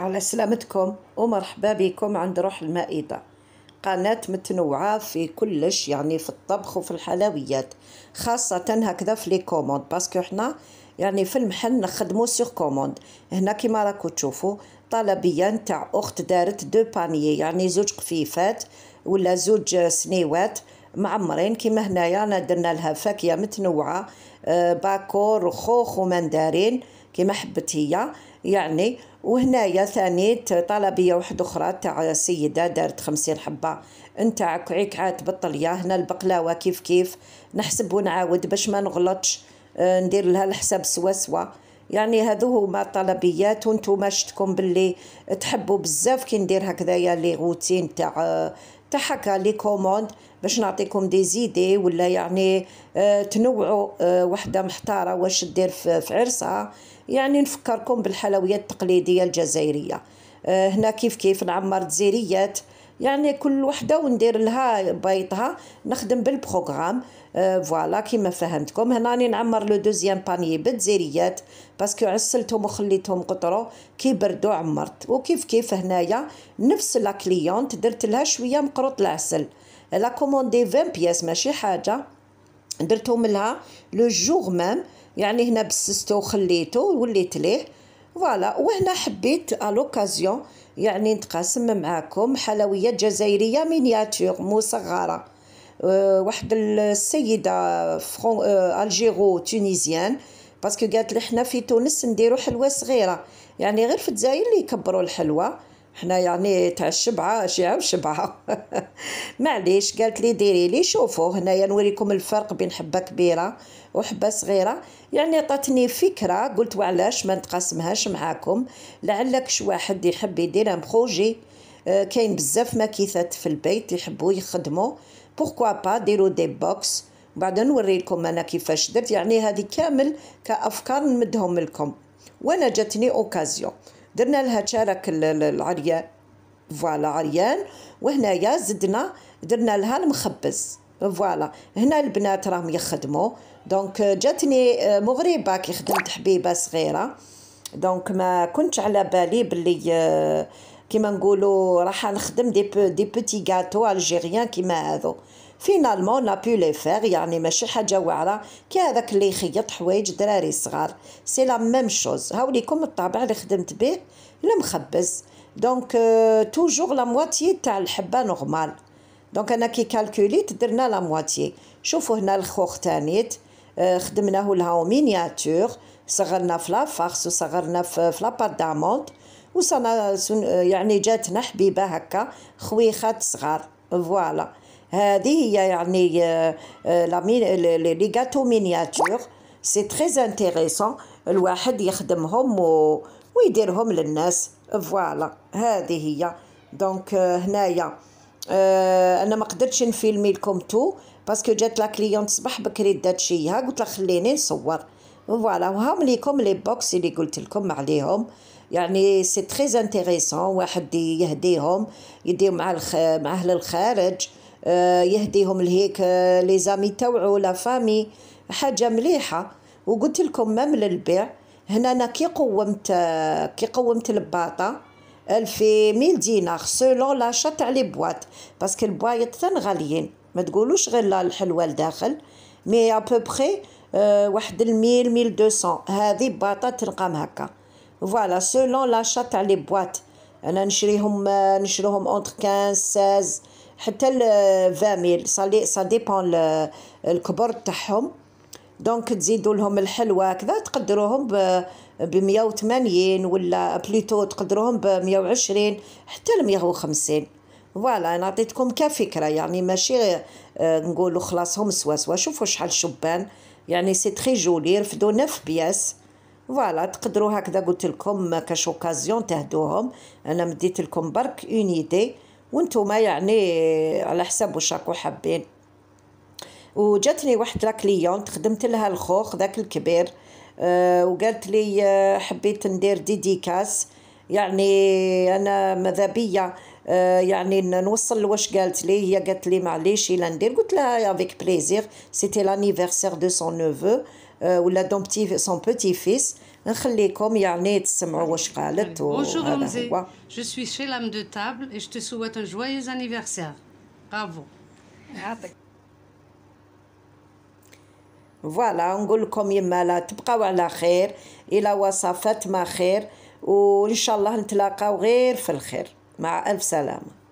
على سلامتكم ومرحبا بكم عند روح المائدة قناة متنوعة في كلش يعني في الطبخ وفي الحلويات خاصة هكذا في لي كوموند باسكو حنا يعني في المحل نخدمو سيغ كوموند هنا كيما راكو تشوفو طلبية نتاع أخت دارت دو بانيي يعني زوج قفيفات ولا زوج سنيوات معمرين كيما هنايا انا درنا لها فاكهه متنوعه آه، باكور وخوخ ومندارين كيما حبت هي يعني وهنايا ثاني طلبيه واحده اخرى تاع سيده دارت خمسين حبه نتاع عكعات بالطليه هنا البقلاوه كيف كيف نحسب ونعاود باش ما نغلطش أه، ندير لها الحساب سوا سوا يعني هذو هما طلبيات وانتم شتكم باللي تحبوا بزاف كي ندير هكذايا لي روتين تاع أه، تاع هكا لي كوموند باش نعطيكم دي زيدي ولا يعني أه، تنوعوا وحده محتاره واش دير في عرسها يعني نفكركم بالحلويات التقليديه الجزائريه آه، هنا كيف كيف نعمر تزيريات يعني كل وحده وندير لها بيضها نخدم بالبروغرام آه، فوالا كيما فهمتكم هنا راني نعمر لو دوزيام باني بالتزيريات باسكو عسلتهم وخليتهم قطرو كي بردو عمرت وكيف كيف هنايا نفس لا كليونت درت لها شويه مقروط العسل لا كوموندي 20 بياس ماشي حاجه درتهم لها لو جوغ مام يعني هنا بسستو وخليته وليت ليه فوالا وهنا حبيت الوكازيون يعني نتقاسم معاكم حلويات جزائريه مينياتور مصغره أه، واحد السيده فرون أه، الجيرو تونيزيان باسكو قالت لي حنا في تونس نديرو حلوه صغيره يعني غير في الجزائر اللي يكبروا الحلوه حنا يعني تاع الشبعه شيعه وشبعه معليش قالت لي ديري لي شوفوا هنايا نوريكم الفرق بين حبه كبيره وحبه صغيره يعني عطاتني فكره قلت وعلاش ما نتقاسمهاش معاكم لعلك شو واحد يحب يديرها مخوجي آه كاين بزاف ماكيثات في البيت يحبوا يخدموا بوركوا با ديروا دي بوكس بعد نوريكم انا كيفاش درت يعني هذه كامل كافكار نمدهم لكم وانا جاتني اوكازيون درنا لها تشارك العريان فوالا عريان وهنايا زدنا درنا لها المخبز فوالا هنا البنات راهم يخدموا دونك جاتني آه، مغربه كي خدمت حبيبه صغيره دونك ما كنتش على بالي بلي آه، كيما نقولوا راح نخدم دي بو دي بوتي غاتو الجيريان كيما هذو فينالمون لا بو لي فيغ يعني ماشي حاجه واعره كي هذاك اللي يخيط حوايج دراري صغار سي لا ميم شوز هاوليكم الطابع اللي خدمت به المخبز دونك توجور لا مواتي تاع الحبه نورمال دونك انا كي كالكوليت درنا لا مواتي شوفوا هنا الخوخ تانيت خدمناه لها اون مينياتور صغرنا في لافارس وصغرنا في لاباط داموند وصنا يعني جاتنا حبيبه هكا خويخات صغار فوالا هذه هي يعني آه، آه، لي غاتو مينياتور سي تري انتيريسون الواحد يخدمهم و... ويديرهم للناس فوالا هذه هي دونك آه، هنايا انا ما قدرتش نفيلمي لكم تو باسكو جات لا كليونت صباح بكري دات شيها قلت لها خليني نصور فوالا وهم ليكم لي بوكس اللي قلت لكم عليهم يعني سي تري انتريسون واحد يهديهم يديهم مع الخ... اهل الخارج آه، يهديهم لهيك آه، لي زامي تاوعو لا فامي حاجه مليحه وقلت لكم ما من البيع هنا انا كي قومت آه، كي قومت الباطه الفي ميل دينار سولون لا شات على بواط باسكو البوايط تن غاليين ما تقولوش غير الحلوه لداخل مي ابوبخي بري واحد الميل ميل دوسون هذه باطه تنقام هكا فوالا سولون لا شات على بواط انا نشريهم آه، نشريهم اونتر 15 16 حتى ل 20 صالي سا ديبون الكبر تاعهم دونك تزيدوا لهم الحلوه كذا تقدروهم ب آه، ب 180 ولا بليتو تقدروهم ب 120 حتى ل 150 فوالا انا عطيتكم كفكره يعني ماشي آه نقولوا خلاص هم سوا سوا شوفوا شحال شبان يعني سي تري جولي رفدوا 9 بياس فوالا تقدروا هكذا قلت لكم كاش اوكازيون تهدوهم انا مديت لكم برك اون ايدي وانتم يعني على حساب واش راكو حابين وجاتني واحد لا كليون خدمت لها الخوخ ذاك الكبير أه وقالت لي آه، حبيت ندير ديديكاس يعني انا ماذا بيا أه يعني نوصل واش قالت لي هي قالت لي معليش الا ندير قلت لها افيك بليزير سيتي لانيفرسير دو سون نوفو ولا دون بتي سون بوتي فيس نخليكم يعني تسمعوا واش قالت بونجور رمزي جو سوي شي لام دو تابل اي جو تو سويت ان جويوز انيفرسير برافو يعطيك فوالا نقول لكم يما لا تبقاو على خير الى وصفات ما خير وان شاء الله نتلاقاو غير في الخير مع الف سلامه